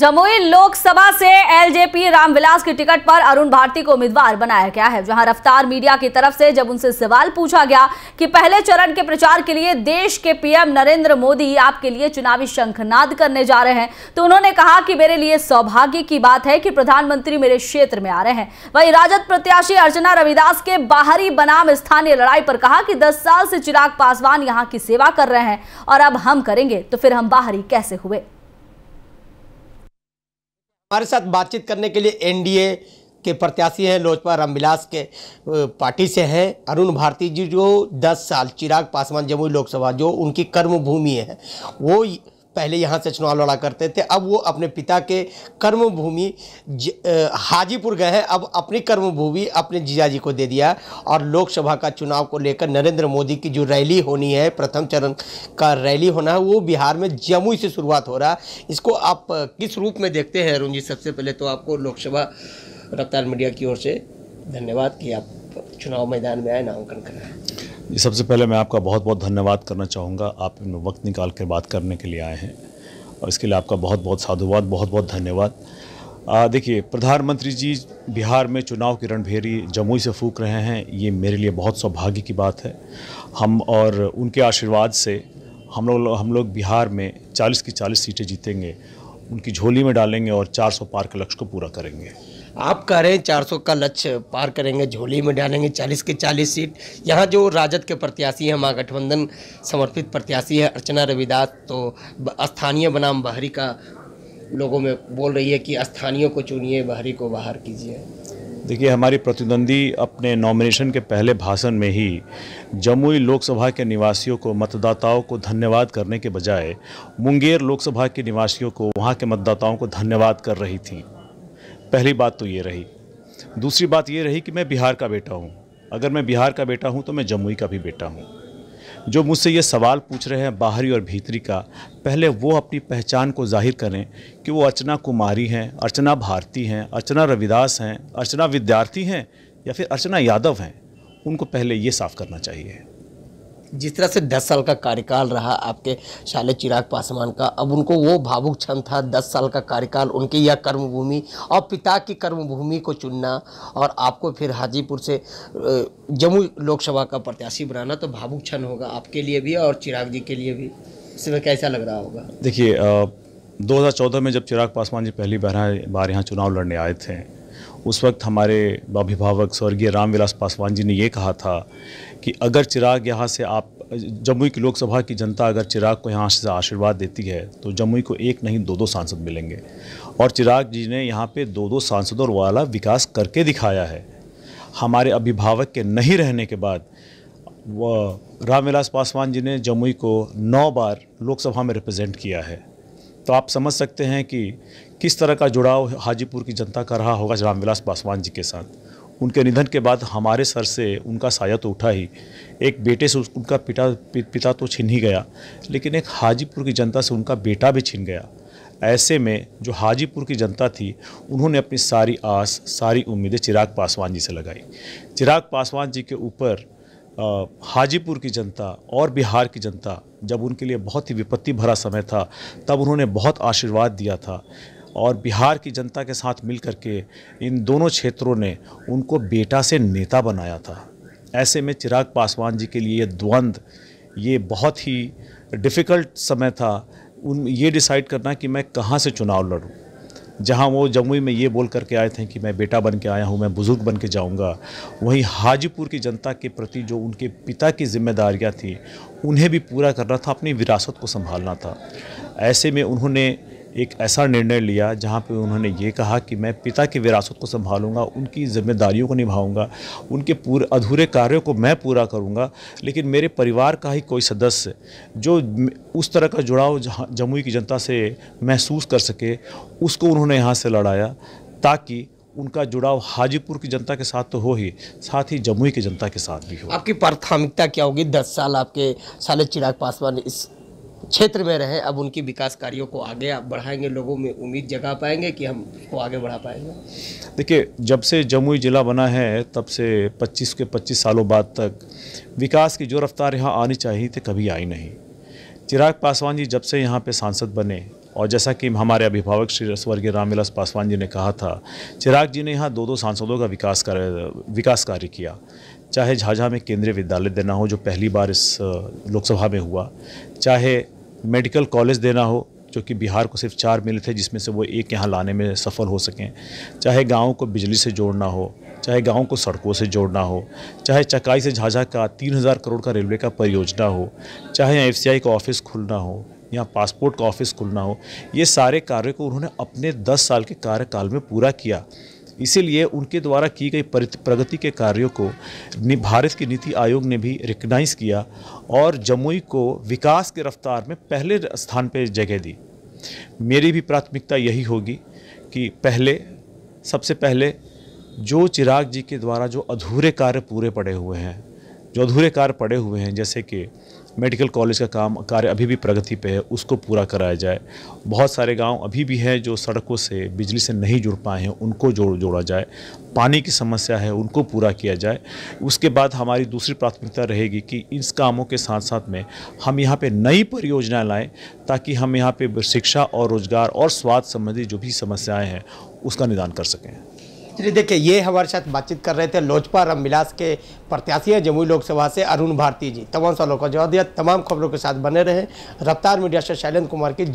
जमुई लोकसभा से एलजेपी रामविलास की टिकट पर अरुण भारती को उम्मीदवार बनाया गया है जहां रफ्तार मीडिया की तरफ से जब उनसे सवाल पूछा गया कि पहले चरण के प्रचार के लिए देश के पीएम नरेंद्र मोदी आपके लिए चुनावी शंखनाद करने जा रहे हैं तो उन्होंने कहा कि मेरे लिए सौभाग्य की बात है कि प्रधानमंत्री मेरे क्षेत्र में आ रहे हैं वही राजद प्रत्याशी अर्चना रविदास के बाहरी बनाम स्थानीय लड़ाई पर कहा कि दस साल से चिराग पासवान यहाँ की सेवा कर रहे हैं और अब हम करेंगे तो फिर हम बाहरी कैसे हुए हमारे साथ बातचीत करने के लिए एनडीए के प्रत्याशी हैं लोजपा रामविलास के पार्टी से हैं अरुण भारती जी जो 10 साल चिराग पासवान जमुई लोकसभा जो उनकी कर्मभूमि है वो पहले यहाँ से चुनाव लड़ा करते थे अब वो अपने पिता के कर्मभूमि हाजीपुर गए हैं अब अपनी कर्मभूमि अपने जीजा जी को दे दिया और लोकसभा का चुनाव को लेकर नरेंद्र मोदी की जो रैली होनी है प्रथम चरण का रैली होना है वो बिहार में जमुई से शुरुआत हो रहा है इसको आप किस रूप में देखते हैं अरुण जी सबसे पहले तो आपको लोकसभा रफ्तार मीडिया की ओर से धन्यवाद कि आप चुनाव मैदान में आए नामांकन करें सबसे पहले मैं आपका बहुत बहुत धन्यवाद करना चाहूँगा आप वक्त निकाल कर बात करने के लिए आए हैं और इसके लिए आपका बहुत बहुत साधुवाद बहुत बहुत धन्यवाद देखिए प्रधानमंत्री जी बिहार में चुनाव की रणभेरी जमुई से फूक रहे हैं ये मेरे लिए बहुत सौभाग्य की बात है हम और उनके आशीर्वाद से हम लोग हम लोग बिहार में 40 की 40 सीटें जीतेंगे उनकी झोली में डालेंगे और 400 पार के लक्ष्य को पूरा करेंगे आप कह रहे हैं चार का लक्ष्य पार करेंगे झोली में डालेंगे 40 के 40 सीट यहाँ जो राजद के प्रत्याशी हैं महागठबंधन समर्पित प्रत्याशी है अर्चना रविदास तो स्थानीय बनाम बाहरी का लोगों में बोल रही है कि स्थानीयों को चुनिए बाहरी को बाहर कीजिए देखिए हमारी प्रतिद्वंदी अपने नॉमिनेशन के पहले भाषण में ही जमुई लोकसभा के निवासियों को मतदाताओं को धन्यवाद करने के बजाय मुंगेर लोकसभा के निवासियों को वहाँ के मतदाताओं को धन्यवाद कर रही थी पहली बात तो ये रही दूसरी बात ये रही कि मैं बिहार का बेटा हूँ अगर मैं बिहार का बेटा हूँ तो मैं जमुई का भी बेटा हूँ जो मुझसे ये सवाल पूछ रहे हैं बाहरी और भीतरी का पहले वो अपनी पहचान को जाहिर करें कि वो अर्चना कुमारी हैं अर्चना भारती हैं अर्चना रविदास हैं अर्चना विद्यार्थी हैं या फिर अर्चना यादव हैं उनको पहले ये साफ़ करना चाहिए जिस तरह से दस साल का कार्यकाल रहा आपके शाले चिराग पासवान का अब उनको वो भावुक क्षण था दस साल का कार्यकाल उनकी यह कर्मभूमि और पिता की कर्मभूमि को चुनना और आपको फिर हाजीपुर से जम्मू लोकसभा का प्रत्याशी बनाना तो भावुक क्षण होगा आपके लिए भी और चिराग जी के लिए भी इसमें कैसा लग रहा होगा देखिए दो में जब चिराग पासवान जी पहली बार बार यहाँ चुनाव लड़ने आए थे उस वक्त हमारे अभिभावक स्वर्गीय रामविलास पासवान जी ने ये कहा था कि अगर चिराग यहाँ से आप जम्मू की लोकसभा की जनता अगर चिराग को यहाँ से आशीर्वाद देती है तो जमुई को एक नहीं दो दो सांसद मिलेंगे और चिराग जी ने यहाँ पे दो दो सांसदों वाला विकास करके दिखाया है हमारे अभिभावक के नहीं रहने के बाद वह रामविलास पासवान जी ने जमुई को नौ बार लोकसभा में रिप्रेजेंट किया है तो आप समझ सकते हैं कि किस तरह का जुड़ाव हाजीपुर की जनता का रहा होगा रामविलास पासवान जी के साथ उनके निधन के बाद हमारे सर से उनका साया तो उठा ही एक बेटे से उनका पिता पिता तो छिन ही गया लेकिन एक हाजीपुर की जनता से उनका बेटा भी छिन गया ऐसे में जो हाजीपुर की जनता थी उन्होंने अपनी सारी आस सारी उम्मीदें चिराग पासवान जी से लगाई चिराग पासवान जी के ऊपर हाजीपुर की जनता और बिहार की जनता जब उनके लिए बहुत ही विपत्ति भरा समय था तब उन्होंने बहुत आशीर्वाद दिया था और बिहार की जनता के साथ मिल के इन दोनों क्षेत्रों ने उनको बेटा से नेता बनाया था ऐसे में चिराग पासवान जी के लिए ये द्वंद्व ये बहुत ही डिफ़िकल्ट समय था उन ये डिसाइड करना कि मैं कहाँ से चुनाव लड़ूँ जहां वो जमुई में ये बोल करके आए थे कि मैं बेटा बन के आया हूं मैं बुज़ुर्ग बन के जाऊँगा वहीं हाजीपुर की जनता के प्रति जो उनके पिता की जिम्मेदारियां थी उन्हें भी पूरा करना था अपनी विरासत को संभालना था ऐसे में उन्होंने एक ऐसा निर्णय लिया जहाँ पे उन्होंने ये कहा कि मैं पिता की विरासत को संभालूंगा उनकी जिम्मेदारियों को निभाऊंगा उनके पूरे अधूरे कार्यों को मैं पूरा करूंगा लेकिन मेरे परिवार का ही कोई सदस्य जो उस तरह का जुड़ाव जमुई की जनता से महसूस कर सके उसको उन्होंने यहाँ से लड़ाया ताकि उनका जुड़ाव हाजीपुर की जनता के साथ तो हो ही साथ ही जमुई की जनता के साथ भी हो आपकी प्राथमिकता क्या होगी दस साल आपके साले चिराग पासवान इस क्षेत्र में रहें अब उनकी विकास कार्यों को आगे आप बढ़ाएंगे लोगों में उम्मीद जगा पाएंगे कि हम को आगे बढ़ा पाएंगे देखिए जब से जमुई ज़िला बना है तब से 25 के 25 सालों बाद तक विकास की जो रफ्तार यहाँ आनी चाहिए थी कभी आई नहीं चिराग पासवान जी जब से यहाँ पे सांसद बने और जैसा कि हमारे अभिभावक श्री स्वर्गीय रामविलास पासवान जी ने कहा था चिराग जी ने यहाँ दो दो सांसदों का विकास कार्य विकास कार्य किया चाहे झाझा में केंद्रीय विद्यालय देना हो जो पहली बार इस लोकसभा में हुआ चाहे मेडिकल कॉलेज देना हो जो कि बिहार को सिर्फ चार मिले थे जिसमें से वो एक यहाँ लाने में सफल हो सकें चाहे गाँव को बिजली से जोड़ना हो चाहे गाँव को सड़कों से जोड़ना हो चाहे चकाई से झाझा का तीन हज़ार करोड़ का रेलवे का परियोजना हो चाहे एफ का ऑफिस खुलना हो यहाँ पासपोर्ट का ऑफिस खुलना हो ये सारे कार्य को उन्होंने अपने दस साल के कार्यकाल में पूरा किया इसीलिए उनके द्वारा की गई प्रगति के कार्यों को भारत की नीति आयोग ने भी रिकगनाइज़ किया और जमुई को विकास के रफ्तार में पहले स्थान पर जगह दी मेरी भी प्राथमिकता यही होगी कि पहले सबसे पहले जो चिराग जी के द्वारा जो अधूरे कार्य पूरे पड़े हुए हैं जो अधूरे कार्य पड़े हुए हैं जैसे कि मेडिकल कॉलेज का काम कार्य अभी भी प्रगति पे है उसको पूरा कराया जाए बहुत सारे गांव अभी भी हैं जो सड़कों से बिजली से नहीं जुड़ पाए हैं उनको जोड़ जोड़ा जाए पानी की समस्या है उनको पूरा किया जाए उसके बाद हमारी दूसरी प्राथमिकता रहेगी कि इस कामों के साथ साथ में हम यहाँ पर नई परियोजनाएँ लाएँ ताकि हम यहाँ पर शिक्षा और रोज़गार और स्वास्थ्य संबंधी जो भी समस्याएँ हैं उसका निदान कर सकें चलिए देखिए ये हमारे साथ बातचीत कर रहे थे लोजपा रामविलास के प्रत्याशी हैं जमुई लोकसभा से अरुण भारती जी तमाम सवालों का जवाब दिया तमाम खबरों के साथ बने रहे रफ्तार मीडिया से शैलेंद्र कुमार की